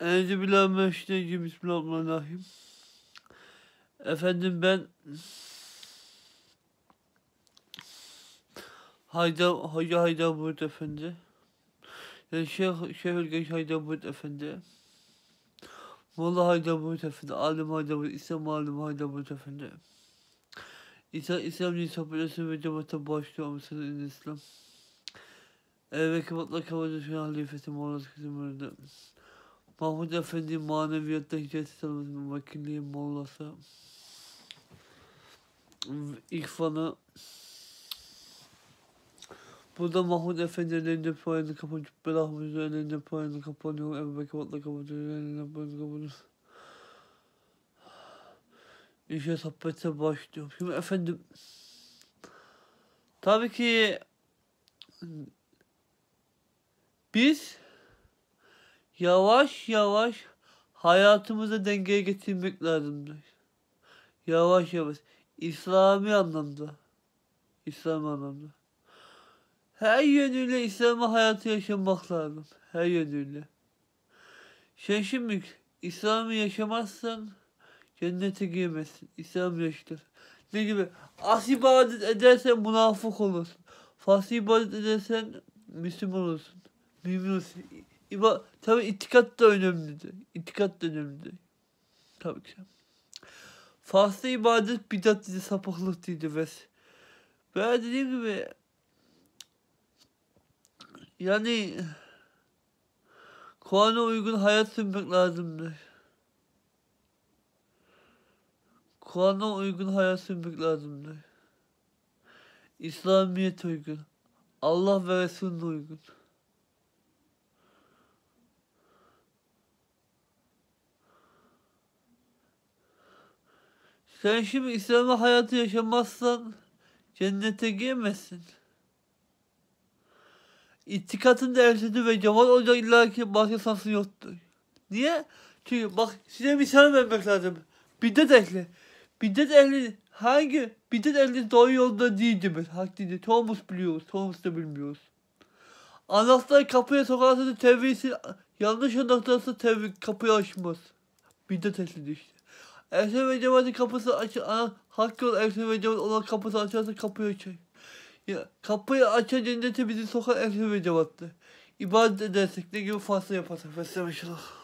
Enzübillahimineşşeytanirracim. Bismillahirrahmanirrahim. Efendim ben Hayda Hoca Hayda Bulut Efendi. Yani Şeyh Şeyhül Genç Hayda Bulut Efendi. Molla Hayda Bulut Efendi. Alim Hayda Bulut. İslam Alim Hayda Bulut Efendi. İsa İslam Din Sohbetesi ve Cemaat'e başlıyor musunuz in İslam? Ee, ve kapatla kapatla şu halifeti Molla Sıkıntı Mürdi. Mahmut Efendi maneviyatta hicret sanatının vakilliği mollası İrfan'ı Burada Mahmut Efendi elinde payını kapatıp Belahmuz elinde payını kapanıyor. Ebu Bekir Batla kapatıyor. Elinde payını kapatıyor. İşe sohbete başlıyor. Şimdi efendim tabii ki biz yavaş yavaş hayatımıza dengeye getirmek lazımdır. Yavaş yavaş. İslami anlamda. İslam anlamda. Her yönüyle İslam'ı hayatı yaşamak lazım. Her yönüyle. Sen şimdi İslam'ı yaşamazsan cennete giremezsin. İslam yaşatır. Ne gibi? As ibadet edersen münafık olursun. Fas ibadet edersen Müslüman olursun. Mümin olursun. İba, tabii itikat da önemlidir. İtikat da önemlidir. Tabii ki. Faslı ibadet bidat dedi, sapıklık dedi ve ben dediğim gibi yani Kur'an'a uygun hayat sürmek lazımdır. Kur'an'a uygun hayat sürmek lazımdır. İslamiyet uygun. Allah ve Resulüne uygun. Sen şimdi İslam'a hayatı yaşamazsan cennete giremezsin. İtikatın dersini ve cemaat olacak ki başka şansın yoktur. Niye? Çünkü bak size misal vermek lazım. Biddet ehli. Biddet ehli hangi biddet ehli doğru yolda değildir. Hak değildir. Çoğumuz biliyoruz. Çoğumuz da bilmiyoruz. Anahtar kapıya sokarsa da tevhisi yanlış anahtarsa tevhik kapıyı açmaz. Biddet ehlidir işte. Ersin ve Cemal'in kapısı açı ana hakkı olan Ersin ve Cemal olan kapısı açarsa kapıyı açar. Ya, kapıyı açan cennete bizi sokan Ersin ve Cemal'tı. İbadet edersek ne gibi fasıl yaparsak beslemişler.